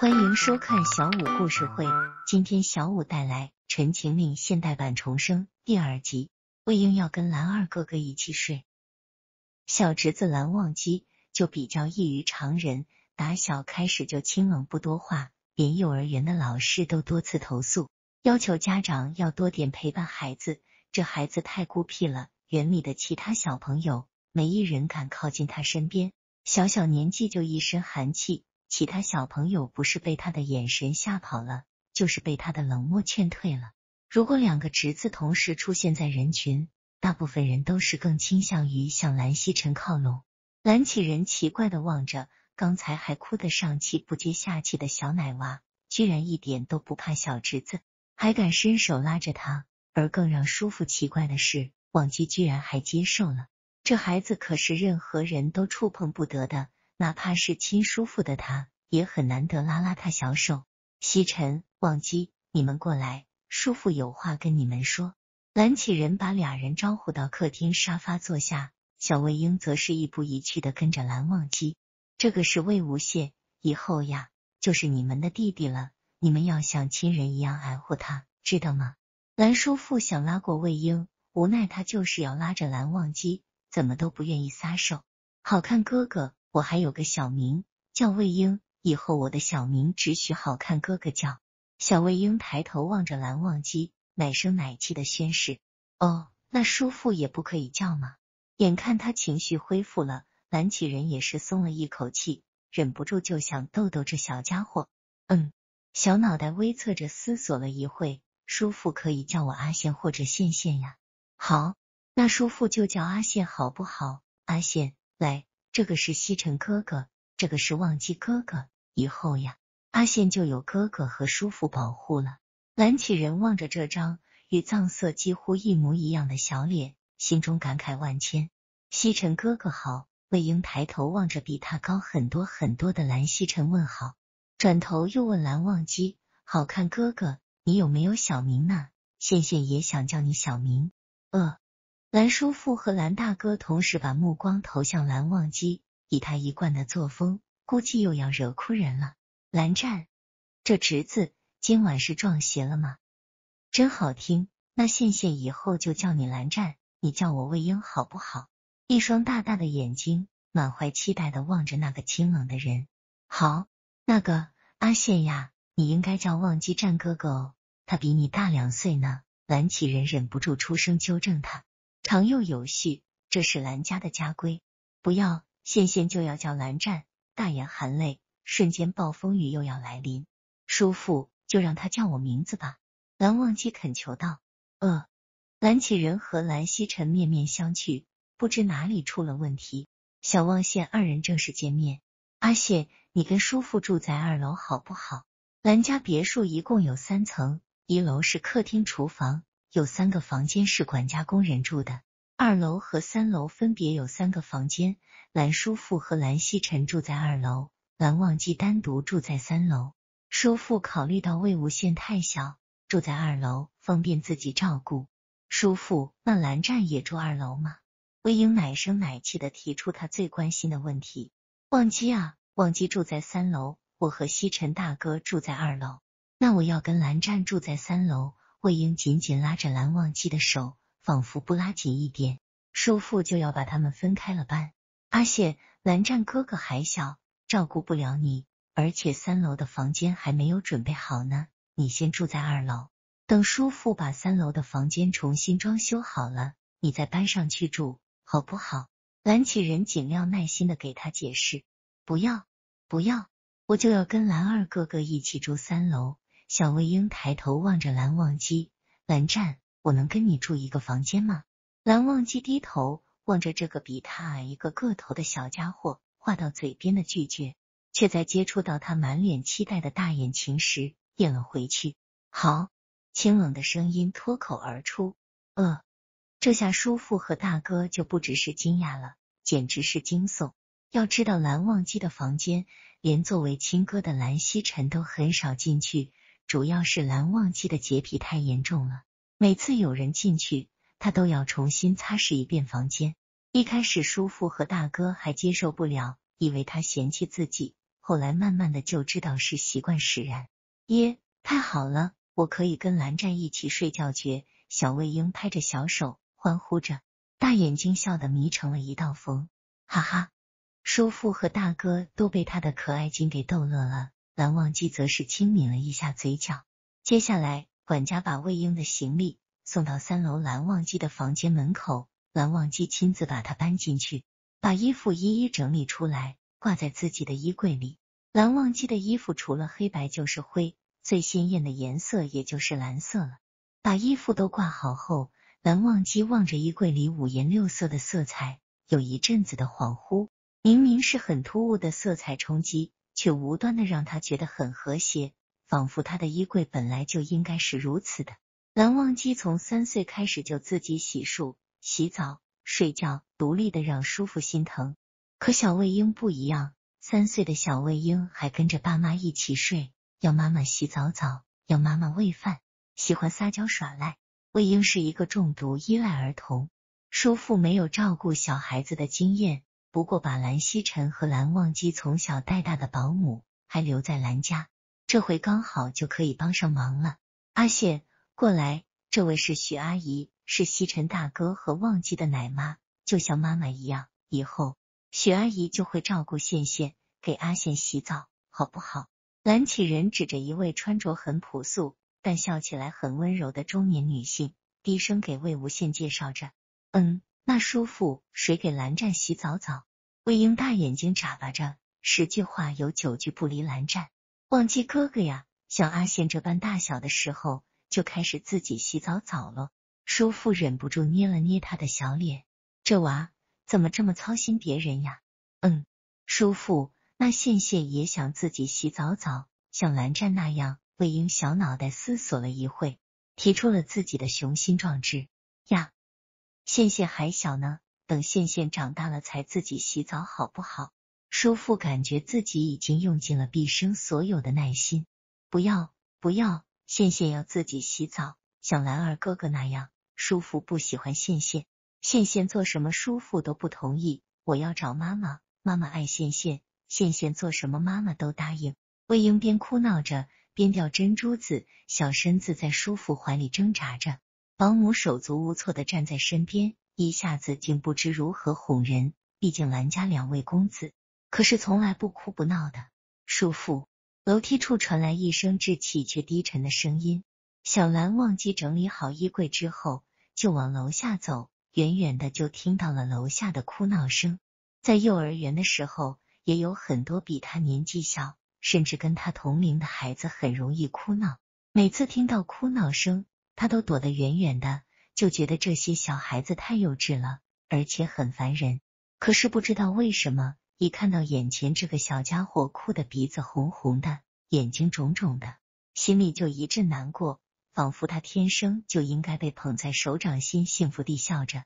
欢迎收看小五故事会。今天小五带来《陈情令》现代版重生第二集。魏婴要跟蓝二哥哥一起睡。小侄子蓝忘机就比较异于常人，打小开始就清冷不多话，连幼儿园的老师都多次投诉，要求家长要多点陪伴孩子。这孩子太孤僻了，园里的其他小朋友没一人敢靠近他身边。小小年纪就一身寒气，其他小朋友不是被他的眼神吓跑了，就是被他的冷漠劝退了。如果两个侄子同时出现在人群，大部分人都是更倾向于向蓝曦臣靠拢。蓝启仁奇怪的望着刚才还哭得上气不接下气的小奶娃，居然一点都不怕小侄子，还敢伸手拉着他。而更让叔父奇怪的是，忘机居然还接受了。这孩子可是任何人都触碰不得的，哪怕是亲叔父的他，也很难得拉拉他小手。西沉，忘机，你们过来，叔父有话跟你们说。蓝启仁把俩人招呼到客厅沙发坐下，小魏婴则是一步一趋的跟着蓝忘机。这个是魏无羡，以后呀，就是你们的弟弟了，你们要像亲人一样爱护他，知道吗？蓝叔父想拉过魏婴，无奈他就是要拉着蓝忘机。怎么都不愿意撒手，好看哥哥，我还有个小名叫魏婴，以后我的小名只许好看哥哥叫。小魏婴抬头望着蓝忘机，奶声奶气的宣誓：“哦，那叔父也不可以叫吗？”眼看他情绪恢复了，蓝启人也是松了一口气，忍不住就想逗逗这小家伙。嗯，小脑袋微侧着思索了一会，叔父可以叫我阿羡或者羡羡呀。好。那叔父就叫阿羡，好不好？阿羡，来，这个是西沉哥哥，这个是忘机哥哥。以后呀，阿羡就有哥哥和叔父保护了。蓝启仁望着这张与藏色几乎一模一样的小脸，心中感慨万千。西沉哥哥好，魏婴抬头望着比他高很多很多的蓝西沉问好，转头又问蓝忘机：“好看哥哥，你有没有小名呢？羡羡也想叫你小名。”呃、蓝叔父和蓝大哥同时把目光投向蓝忘机，以他一贯的作风，估计又要惹哭人了。蓝湛，这侄子今晚是撞邪了吗？真好听，那羡羡以后就叫你蓝湛，你叫我魏婴好不好？一双大大的眼睛满怀期待的望着那个清冷的人。好，那个阿羡呀，你应该叫忘机湛哥哥哦，他比你大两岁呢。蓝启仁忍不住出声纠正他。长幼有序，这是兰家的家规。不要，羡羡就要叫蓝湛。大眼含泪，瞬间暴风雨又要来临。叔父，就让他叫我名字吧。蓝忘机恳求道。呃，蓝启仁和蓝西臣面面相觑，不知哪里出了问题。小忘羡二人正式见面。阿羡，你跟叔父住在二楼好不好？兰家别墅一共有三层，一楼是客厅、厨房。有三个房间是管家工人住的，二楼和三楼分别有三个房间。蓝叔父和蓝希晨住在二楼，蓝忘机单独住在三楼。叔父考虑到魏无羡太小，住在二楼方便自己照顾。叔父，那蓝湛也住二楼吗？魏婴奶声奶气的提出他最关心的问题。忘机啊，忘机住在三楼，我和西晨大哥住在二楼，那我要跟蓝湛住在三楼。魏英紧紧拉着蓝忘机的手，仿佛不拉紧一点，叔父就要把他们分开了般。阿谢，蓝湛哥哥还小，照顾不了你，而且三楼的房间还没有准备好呢，你先住在二楼，等叔父把三楼的房间重新装修好了，你再搬上去住，好不好？蓝启仁尽量耐心的给他解释。不要，不要，我就要跟蓝二哥哥一起住三楼。小魏婴抬头望着蓝忘机，蓝湛，我能跟你住一个房间吗？蓝忘机低头望着这个比他矮一个个头的小家伙，话到嘴边的拒绝，却在接触到他满脸期待的大眼睛时咽了回去。好，清冷的声音脱口而出。呃，这下叔父和大哥就不只是惊讶了，简直是惊悚。要知道，蓝忘机的房间连作为亲哥的蓝曦臣都很少进去。主要是蓝忘机的洁癖太严重了，每次有人进去，他都要重新擦拭一遍房间。一开始叔父和大哥还接受不了，以为他嫌弃自己，后来慢慢的就知道是习惯使然。耶，太好了，我可以跟蓝湛一起睡觉觉！小魏婴拍着小手欢呼着，大眼睛笑得眯成了一道缝。哈哈，叔父和大哥都被他的可爱劲给逗乐了。蓝忘机则是轻抿了一下嘴角。接下来，管家把魏婴的行李送到三楼蓝忘机的房间门口，蓝忘机亲自把他搬进去，把衣服一一整理出来，挂在自己的衣柜里。蓝忘机的衣服除了黑白就是灰，最鲜艳的颜色也就是蓝色了。把衣服都挂好后，蓝忘机望着衣柜里五颜六色的色彩，有一阵子的恍惚。明明是很突兀的色彩冲击。却无端的让他觉得很和谐，仿佛他的衣柜本来就应该是如此的。蓝忘机从三岁开始就自己洗漱、洗澡、睡觉，独立的让叔父心疼。可小魏婴不一样，三岁的小魏婴还跟着爸妈一起睡，要妈妈洗澡澡，要妈妈喂饭，喜欢撒娇耍赖。魏婴是一个重度依赖儿童，叔父没有照顾小孩子的经验。不过，把蓝曦臣和蓝忘机从小带大的保姆还留在蓝家，这回刚好就可以帮上忙了。阿羡，过来，这位是许阿姨，是西臣大哥和忘机的奶妈，就像妈妈一样。以后，许阿姨就会照顾羡羡，给阿羡洗澡，好不好？蓝启人指着一位穿着很朴素，但笑起来很温柔的中年女性，低声给魏无羡介绍着。嗯。那叔父，谁给蓝湛洗澡澡？魏婴大眼睛眨巴着，十句话有九句不离蓝湛。忘记哥哥呀？像阿羡这般大小的时候，就开始自己洗澡澡了。叔父忍不住捏了捏他的小脸，这娃怎么这么操心别人呀？嗯，叔父，那羡羡也想自己洗澡澡，像蓝湛那样。魏婴小脑袋思索了一会，提出了自己的雄心壮志。线线还小呢，等线线长大了才自己洗澡好不好？叔父感觉自己已经用尽了毕生所有的耐心。不要，不要，线线要自己洗澡，像兰儿哥哥那样。叔父不喜欢线线，线线做什么叔父都不同意。我要找妈妈，妈妈爱线线，线线做什么妈妈都答应。魏婴边哭闹着边掉珍珠子，小身子在叔父怀里挣扎着。保姆手足无措的站在身边，一下子竟不知如何哄人。毕竟兰家两位公子可是从来不哭不闹的。叔父，楼梯处传来一声稚气却低沉的声音。小兰忘记整理好衣柜之后，就往楼下走。远远的就听到了楼下的哭闹声。在幼儿园的时候，也有很多比他年纪小，甚至跟他同龄的孩子很容易哭闹。每次听到哭闹声。他都躲得远远的，就觉得这些小孩子太幼稚了，而且很烦人。可是不知道为什么，一看到眼前这个小家伙哭得鼻子红红的，眼睛肿肿的，心里就一阵难过，仿佛他天生就应该被捧在手掌心，幸福地笑着。